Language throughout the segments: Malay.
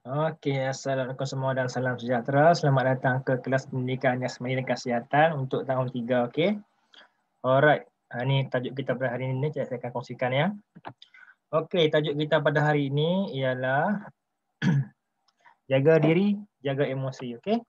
Okey, Assalamualaikum semua dan salam sejahtera. Selamat datang ke kelas pendidikan yang semuanya kesihatan untuk tahun 3, okey. Alright, ini ah, tajuk kita pada hari ini, saya akan kongsikan ya. Okey, tajuk kita pada hari ini ialah jaga diri, jaga emosi, okey.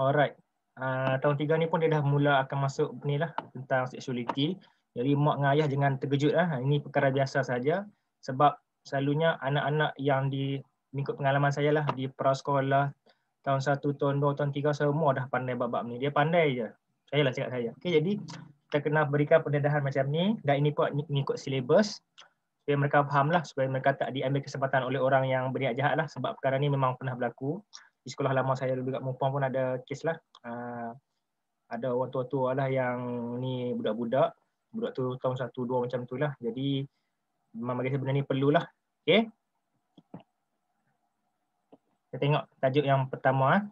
Alright, uh, tahun 3 ni pun dia dah mula akan masuk ni lah tentang seksualiti. Jadi mak dengan ayah jangan terkejut lah, ini perkara biasa saja. Sebab selalunya anak-anak yang di mengikut pengalaman saya lah di prasekolah tahun 1, tahun 2, tahun 3 semua dah pandai bab ni. Dia pandai je. Saya lah cakap saya. Okay, jadi kita kena berikan pendedahan macam ni dan ini pun mengikut silibus supaya mereka faham lah supaya mereka tak diambil kesempatan oleh orang yang berniat jahat lah sebab perkara ni memang pernah berlaku. Di sekolah lama saya dulu dekat Mumpang pun ada kes lah. Uh, ada orang tua-tua lah yang ni budak-budak. Budak tu tahun 1, 2 macam tu lah. Jadi memang bagi saya benda ni perlulah. Okey. Kita tengok tajuk yang pertama. Ah.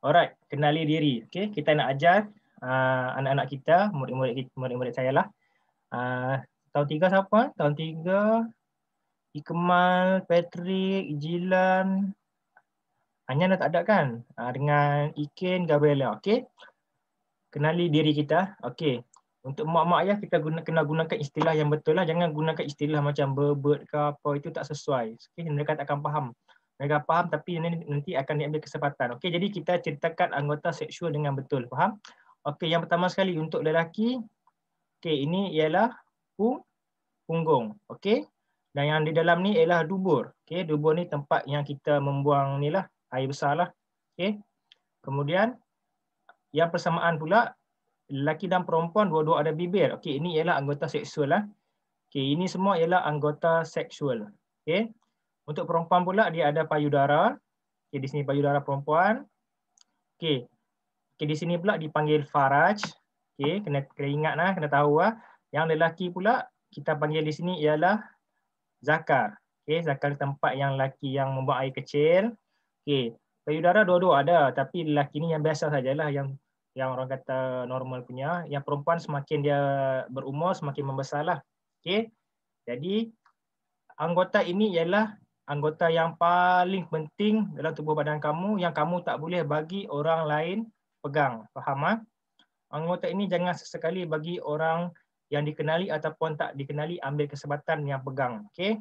Alright, kenali diri. Okay, kita nak ajar uh, anak-anak kita, murid-murid kita, murid-murid saya lah. Uh, tahun tiga siapa? Eh? Tahun tiga, Ikmal, Patrick, Jilan, Hanya dah tak ada kan? Uh, dengan Ikin, Gabriela. Okay, kenali diri kita. Okay untuk mak-mak ayah kita guna kena gunakan istilah yang betul lah jangan gunakan istilah macam berbet ke apa itu tak sesuai okay, mereka tak akan faham mereka faham tapi nanti, nanti akan diambil kesempatan Okay jadi kita ceritakan anggota seksual dengan betul faham Okay yang pertama sekali untuk lelaki Okay ini ialah pung punggung Okay dan yang di dalam ni ialah dubur Okay dubur ni tempat yang kita membuang nilah air besarlah Okay kemudian yang persamaan pula lelaki dan perempuan dua-dua ada bibir. Okey, ini ialah anggota seksual lah. Okey, ini semua ialah anggota seksual. Okey. Untuk perempuan pula dia ada payudara. Okey, di sini payudara perempuan. Okey. Okey, di sini pula dipanggil faraj. Okey, kena kena ingatlah, kena tahu ah. Yang lelaki pula kita panggil di sini ialah zakar. Okey, zakar tempat yang lelaki yang membuang air kecil. Okey, payudara dua-dua ada tapi lelaki ni yang biasa sajalah yang yang orang kata normal punya. Yang perempuan semakin dia berumur semakin membesarlah. Okey. Jadi anggota ini ialah anggota yang paling penting dalam tubuh badan kamu yang kamu tak boleh bagi orang lain pegang. Faham ah? Anggota ini jangan sesekali bagi orang yang dikenali ataupun tak dikenali ambil kesempatan yang pegang. Okey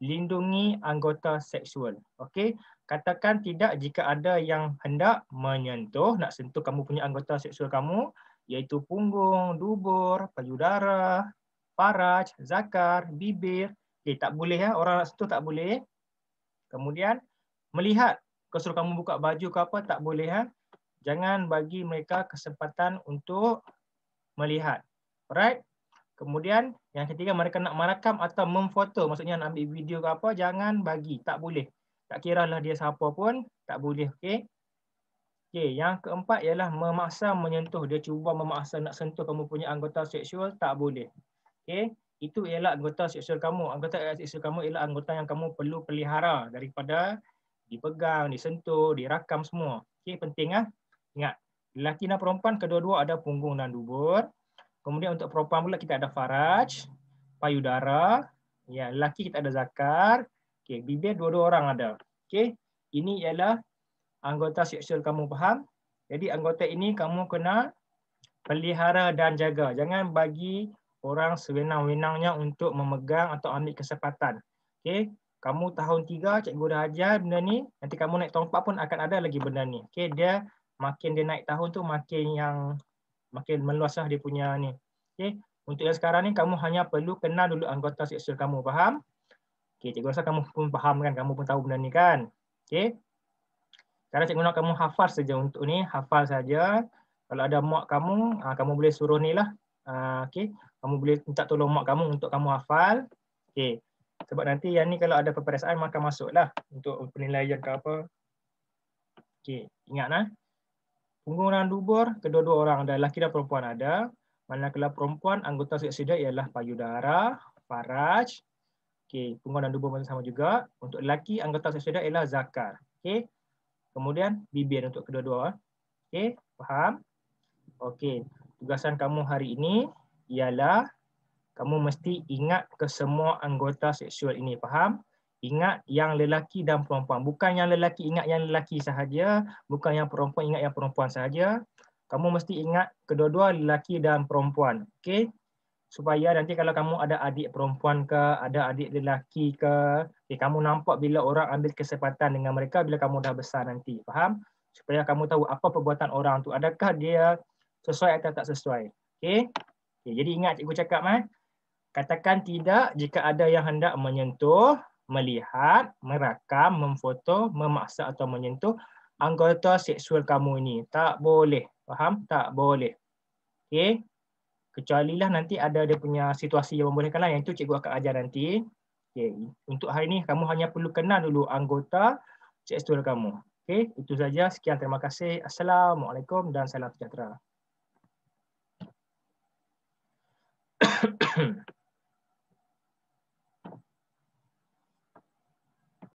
lindungi anggota seksual. Okey, katakan tidak jika ada yang hendak menyentuh, nak sentuh kamu punya anggota seksual kamu, iaitu punggung, dubur, payudara, paraj, zakar, bibir. Okey, eh, tak boleh ya, orang nak sentuh tak boleh. Kemudian melihat kau kamu buka baju ke apa tak boleh ya. Jangan bagi mereka kesempatan untuk melihat. Alright? Kemudian yang ketiga mereka nak merakam atau memfoto maksudnya nak ambil video ke apa jangan bagi tak boleh. Tak kira lah dia siapa pun tak boleh okey. Okey, yang keempat ialah memaksa menyentuh dia cuba memaksa nak sentuh kamu punya anggota seksual tak boleh. Okey, itu ialah anggota seksual kamu. Anggota seksual kamu ialah anggota yang kamu perlu pelihara daripada dipegang, disentuh, dirakam semua. Okey, penting ah. Ingat, lelaki dan perempuan kedua-dua ada punggung dan dubur. Kemudian untuk perempuan pula kita ada faraj, payudara, ya lelaki kita ada zakar. Okey, bibir dua-dua orang ada. Okey. Ini ialah anggota seksual kamu faham? Jadi anggota ini kamu kena pelihara dan jaga. Jangan bagi orang sewenang-wenangnya untuk memegang atau ambil kesempatan. Okey. Kamu tahun tiga, cikgu dah ajar benda ni. Nanti kamu naik tahun empat pun akan ada lagi benda ni. Okey, dia makin dia naik tahun tu makin yang makin meluaslah dia punya ni. Okey. Untuk yang sekarang ni kamu hanya perlu kenal dulu anggota seksyen kamu. Faham? Okey, cikgu rasa kamu pun faham kan, kamu pun tahu benda ni kan. Okey. Sekarang cikgu nak kamu hafal saja untuk ni, hafal saja. Kalau ada mak kamu, ah, kamu boleh suruh ni lah. Ah, okey. Kamu boleh minta tolong mak kamu untuk kamu hafal. Okey. Sebab nanti yang ni kalau ada peperiksaan maka masuklah untuk penilaian ke apa. Okey, ingatlah. Pengurangan dubur, kedua-dua orang ada lelaki dan perempuan ada. Manakala perempuan, anggota seksida ialah payudara, faraj. Okey, pengurangan dubur masih sama juga. Untuk lelaki, anggota seksida ialah zakar. Okey. Kemudian bibir untuk kedua-dua. Okey, faham? Okay. Tugasan kamu hari ini ialah kamu mesti ingat kesemua anggota seksual ini, faham? ingat yang lelaki dan perempuan. Bukan yang lelaki ingat yang lelaki sahaja, bukan yang perempuan ingat yang perempuan sahaja. Kamu mesti ingat kedua-dua lelaki dan perempuan. Okay? Supaya nanti kalau kamu ada adik perempuan ke, ada adik lelaki ke, okay, eh, kamu nampak bila orang ambil kesempatan dengan mereka bila kamu dah besar nanti. Faham? Supaya kamu tahu apa perbuatan orang tu. Adakah dia sesuai atau tak sesuai. Okay? okay jadi ingat cikgu cakap. Eh? Katakan tidak jika ada yang hendak menyentuh melihat, merakam, memfoto, memaksa atau menyentuh anggota seksual kamu ini. Tak boleh. Faham? Tak boleh. Okey. Kecuali lah nanti ada dia punya situasi yang membolehkan lah. Yang itu cikgu akan ajar nanti. Okey. Untuk hari ini kamu hanya perlu kenal dulu anggota seksual kamu. Okey. Itu saja. Sekian. Terima kasih. Assalamualaikum dan salam sejahtera. Ahem.